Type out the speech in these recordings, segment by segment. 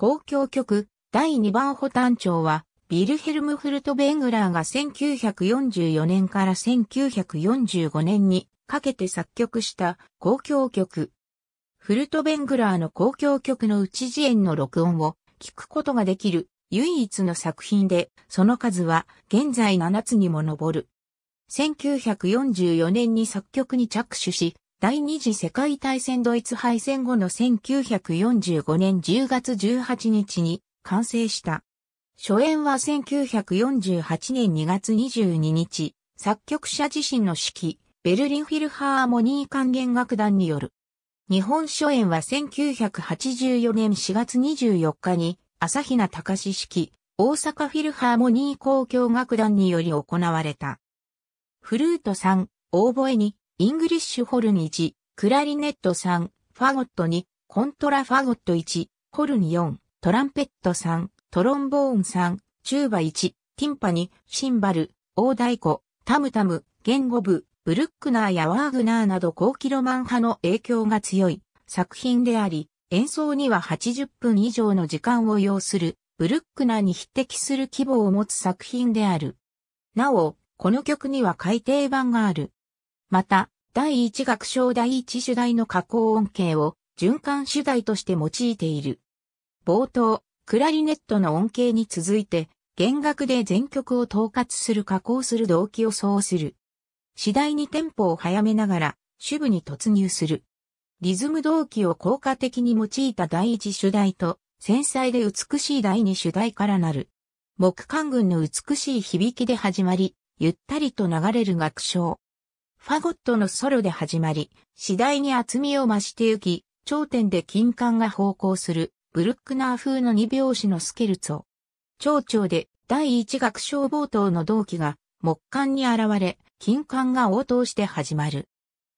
公共曲第2番補単調は、ビルヘルム・フルト・ベングラーが1944年から1945年にかけて作曲した公共曲。フルト・ベングラーの公共曲の内次演の録音を聞くことができる唯一の作品で、その数は現在7つにも上る。1944年に作曲に着手し、第二次世界大戦ドイツ敗戦後の1945年10月18日に完成した。初演は1948年2月22日、作曲者自身の指揮、ベルリンフィルハーモニー管弦楽団による。日本初演は1984年4月24日に、朝比奈隆式、大阪フィルハーモニー交響楽団により行われた。フルート3、オーボエに、イングリッシュホルン1、クラリネット3、ファゴット2、コントラファゴット1、ホルン4、トランペット3、トロンボーン3、チューバ1、ティンパ2、シンバル、大太鼓、タムタム、言語部、ブルックナーやワーグナーなど高キロマン派の影響が強い作品であり、演奏には80分以上の時間を要する、ブルックナーに匹敵する規模を持つ作品である。なお、この曲には改訂版がある。また、第一楽章第一主題の加工音形を循環主題として用いている。冒頭、クラリネットの音形に続いて、弦楽で全曲を統括する加工する動機をそうする。次第にテンポを早めながら、主部に突入する。リズム動機を効果的に用いた第一主題と、繊細で美しい第二主題からなる。木管群の美しい響きで始まり、ゆったりと流れる楽章。ファゴットのソロで始まり、次第に厚みを増してゆき、頂点で金管が方向する、ブルックナー風の二拍子のスケルツォ。長調で第一楽章冒頭の同期が木管に現れ、金管が応答して始まる。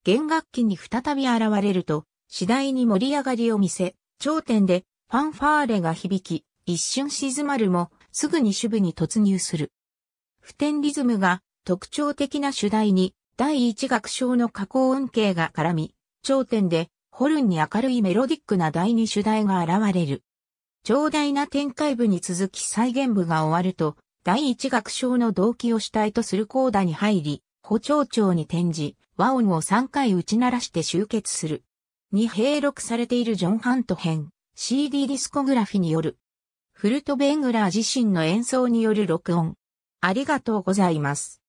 弦楽器に再び現れると、次第に盛り上がりを見せ、頂点でファンファーレが響き、一瞬静まるも、すぐに主部に突入する。普天リズムが特徴的な主題に第一楽章の加工音形が絡み、頂点でホルンに明るいメロディックな第二主題が現れる。長大な展開部に続き再現部が終わると、第一楽章の動機を主体とするコーダに入り、補聴長に転じ、和音を3回打ち鳴らして集結する。に併録されているジョン・ハント編、CD ディスコグラフィによる。フルト・ベングラー自身の演奏による録音。ありがとうございます。